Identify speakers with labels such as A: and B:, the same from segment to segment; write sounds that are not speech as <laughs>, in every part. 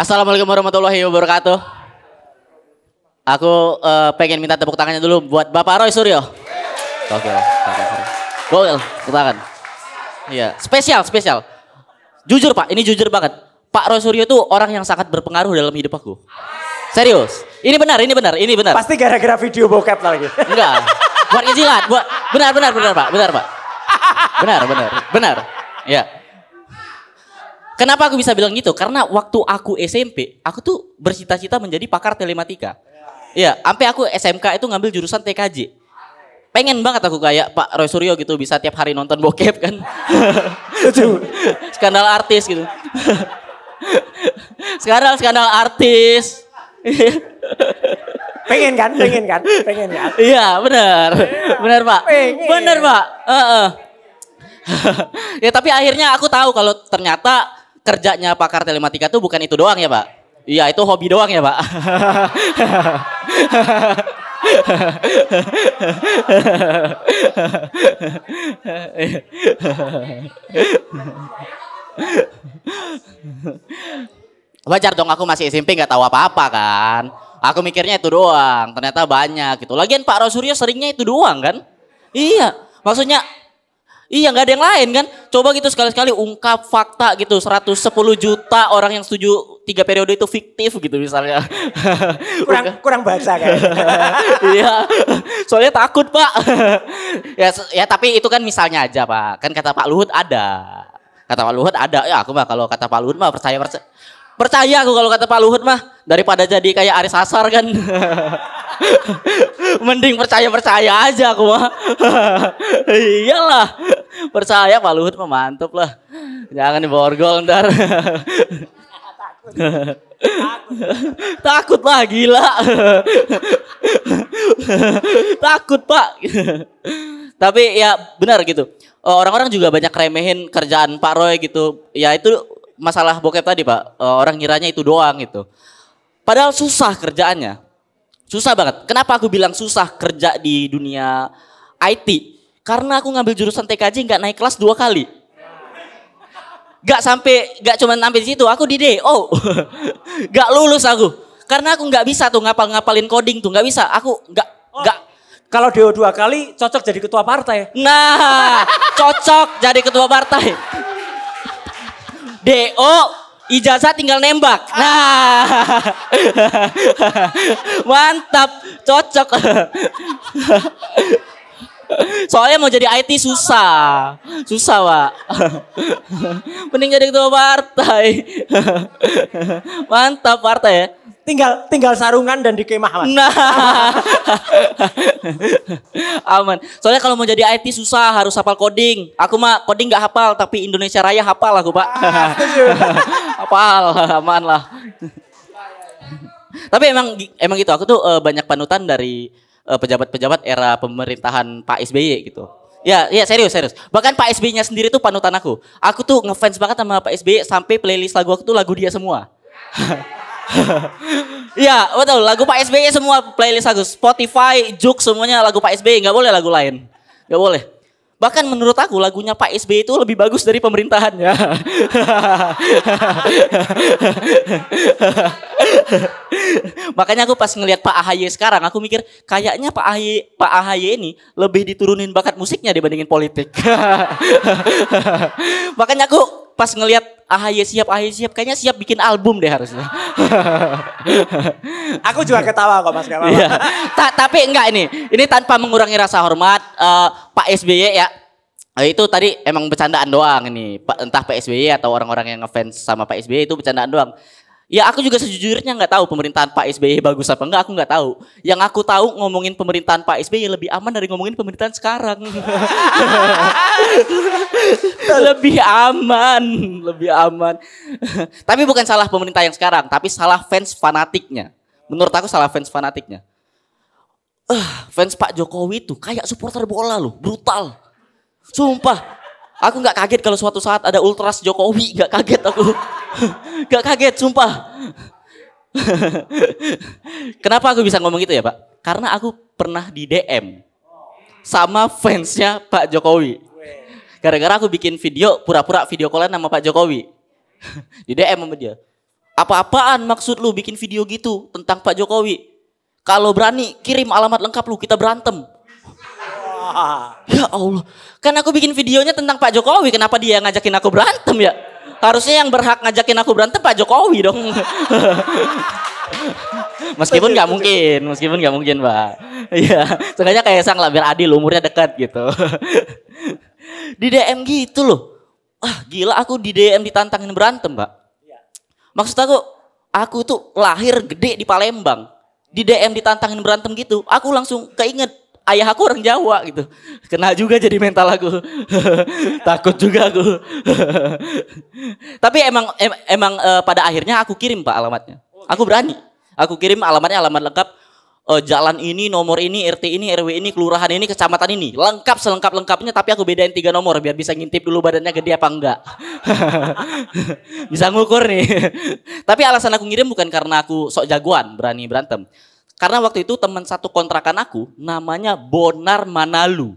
A: Assalamualaikum warahmatullahi wabarakatuh. Aku uh, pengen minta tepuk tangannya dulu buat Bapak Roy Suryo. Oke, Gokil, tepuk tangan. Iya, spesial, spesial. Jujur Pak, ini jujur banget. Pak Roy Suryo tuh orang yang sangat berpengaruh dalam hidup aku. Serius. Ini benar, ini benar, ini benar. Pasti gara-gara video bokep lagi. Enggak. Buat kejilat, buat benar benar benar Pak, benar Pak. Benar, benar, benar. Ya. Kenapa aku bisa bilang gitu? Karena waktu aku SMP, aku tuh bercita-cita menjadi pakar telematika. Iya, sampai aku SMK itu ngambil jurusan TKJ. Pengen banget aku kayak Pak Roy Suryo gitu bisa tiap hari nonton bokep kan. <laughs> skandal artis gitu. Sekarang <laughs> skandal artis. <laughs> pengen kan, pengen kan, pengen kan. Iya, benar. Benar, Pak. Pengen. Benar, Pak. Uh -uh. ya tapi akhirnya aku tahu kalau ternyata kerjanya pakar telematika tuh bukan itu doang ya Pak? Iya itu hobi doang ya Pak? Wajar dong aku masih SMP nggak tahu apa-apa kan. Aku mikirnya itu doang, ternyata banyak gitu. Lagian Pak Rosuryo seringnya itu doang kan? Iya, maksudnya Iya nggak ada yang lain kan. Coba gitu sekali-sekali ungkap fakta gitu. 110 juta orang yang setuju tiga periode itu fiktif gitu misalnya. <laughs> kurang kurang bahasa kan. <laughs> iya. Soalnya takut pak. ya, ya tapi itu kan misalnya aja pak. Kan kata Pak Luhut ada. Kata Pak Luhut ada. Ya aku mah kalau kata Pak Luhut mah percaya percaya. Percaya aku kalau kata Pak Luhut mah daripada jadi kayak Aris Asar kan. <laughs> Mending percaya percaya aja aku mah. Iyalah. Percaya Pak Luhut memantap lah. Jangan diborgol ntar. <laughs> Takut. Takut. Takut lah gila. Takut Pak. Tapi ya benar gitu. Eh, orang-orang juga banyak remehin kerjaan Pak Roy gitu. Ya itu masalah bokep tadi Pak. Eh, orang ngiranya itu doang gitu. Padahal susah kerjaannya. Susah banget. Kenapa aku bilang susah kerja di dunia IT? Karena aku ngambil jurusan TKJ nggak naik kelas dua kali. Gak sampai, gak cuma sampai situ. Aku di DO. Oh, <laughs> gak lulus aku. Karena aku nggak bisa tuh ngapal-ngapalin coding tuh. Nggak bisa. Aku nggak, oh. nggak. Oh. Kalau DO dua kali, cocok jadi ketua partai. Nah, cocok jadi ketua partai. DO ijazah tinggal nembak. Nah. <laughs> Mantap, cocok. <laughs> Soalnya mau jadi IT susah. Susah, Pak. <laughs> Mending jadi ketua partai. <laughs> Mantap partai ya. Tinggal tinggal sarungan dan di kemah, Nah. <laughs> Aman. Soalnya kalau mau jadi IT susah harus hafal coding. Aku mah coding nggak hafal tapi Indonesia Raya hafal aku, Pak. Ah, hafal, aman lah. tapi emang emang gitu aku tuh eh, banyak panutan dari Eh, pejabat-pejabat era pemerintahan Pak SBY gitu. Ya, ya serius, serius. Bahkan Pak SBY-nya sendiri tuh panutan aku. Aku tuh ngefans banget sama Pak SBY sampai playlist lagu aku tuh lagu dia semua. <laughs> ya, betul. Lagu Pak SBY semua playlist aku. Spotify, Juk semuanya lagu Pak SBY. Gak boleh lagu lain. Gak boleh. Bahkan menurut aku lagunya Pak SBY itu lebih bagus dari pemerintahannya. <laughs> Makanya aku pas ngelihat Pak Ahaye sekarang, aku mikir kayaknya Pak Ahaye, Pak Ahaye ini lebih diturunin bakat musiknya dibandingin politik. <laughs> Makanya aku pas ngelihat AHY siap, AHY siap, kayaknya siap bikin album deh harusnya. <laughs> Aku juga ketawa kok Mas Kamal. Iya. Ta tapi enggak ini, ini tanpa mengurangi rasa hormat uh, Pak SBY ya. Eh, itu tadi emang bercandaan doang ini, entah Pak SBY atau orang-orang yang ngefans sama Pak SBY itu bercandaan doang. Ya aku juga sejujurnya nggak tahu pemerintahan Pak SBY bagus apa enggak, aku nggak tahu. Yang aku tahu ngomongin pemerintahan Pak SBY lebih aman dari ngomongin pemerintahan sekarang. <laughs> lebih aman, lebih aman. tapi bukan salah pemerintah yang sekarang, tapi salah fans fanatiknya. Menurut aku salah fans fanatiknya. Uh, fans Pak Jokowi itu kayak supporter bola loh, brutal. Sumpah, aku nggak kaget kalau suatu saat ada ultras Jokowi, nggak kaget aku. Gak kaget, sumpah. Kenapa aku bisa ngomong gitu ya Pak? Karena aku pernah di DM sama fansnya Pak Jokowi. Gara-gara aku bikin video, pura-pura video callan sama Pak Jokowi. di DM sama dia. Apa-apaan maksud lu bikin video gitu tentang Pak Jokowi? Kalau berani kirim alamat lengkap lu, kita berantem. Ya Allah, kan aku bikin videonya tentang Pak Jokowi, kenapa dia ngajakin aku berantem ya? Harusnya yang berhak ngajakin aku berantem Pak Jokowi dong. <laughs> meskipun nggak mungkin, meskipun nggak mungkin, Pak. Iya, sebenarnya kayak sang lah biar adil umurnya dekat gitu. di DM gitu loh. Ah, gila aku di DM ditantangin berantem, Pak. Iya. Maksud aku, aku tuh lahir gede di Palembang. Di DM ditantangin berantem gitu, aku langsung keinget ayah aku orang Jawa gitu. Kena juga jadi mental aku. <laughs> Takut juga aku. <laughs> Tapi emang em, emang e, pada akhirnya aku kirim Pak alamatnya. Aku berani. Aku kirim alamatnya alamat lengkap e, jalan ini, nomor ini, RT ini, RW ini, kelurahan ini, kecamatan ini. Lengkap selengkap-lengkapnya tapi aku bedain tiga nomor biar bisa ngintip dulu badannya gede apa enggak. <laughs> bisa ngukur nih. tapi alasan aku ngirim bukan karena aku sok jagoan, berani berantem. Karena waktu itu teman satu kontrakan aku namanya Bonar Manalu.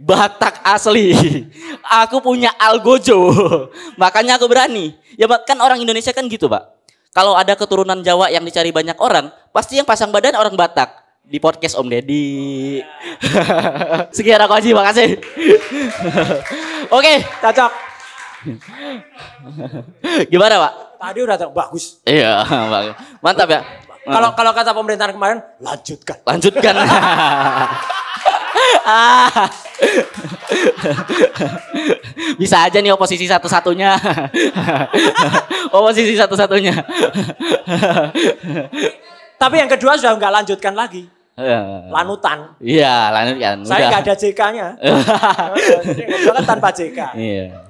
A: Batak asli. <laughs> Aku punya algojo. <laughs> Makanya aku berani. Ya kan orang Indonesia kan gitu, Pak. Kalau ada keturunan Jawa yang dicari banyak orang, pasti yang pasang badan orang Batak. Di podcast Om Deddy. <laughs> Sekian aku aja, makasih. Oke, cocok. Gimana, Pak? Tadi udah bagus. Iya, bagus. Mantap ya. Kalau kalau kata pemerintahan kemarin, lanjutkan. Lanjutkan. <laughs> Ah. Bisa aja nih oposisi satu-satunya. <laughs> oposisi satu-satunya. Tapi yang kedua sudah nggak lanjutkan lagi. Iya. Lanutan. Iya, lanutan. <laughs> Saya nggak ada JK-nya. Saya tanpa JK. Iya.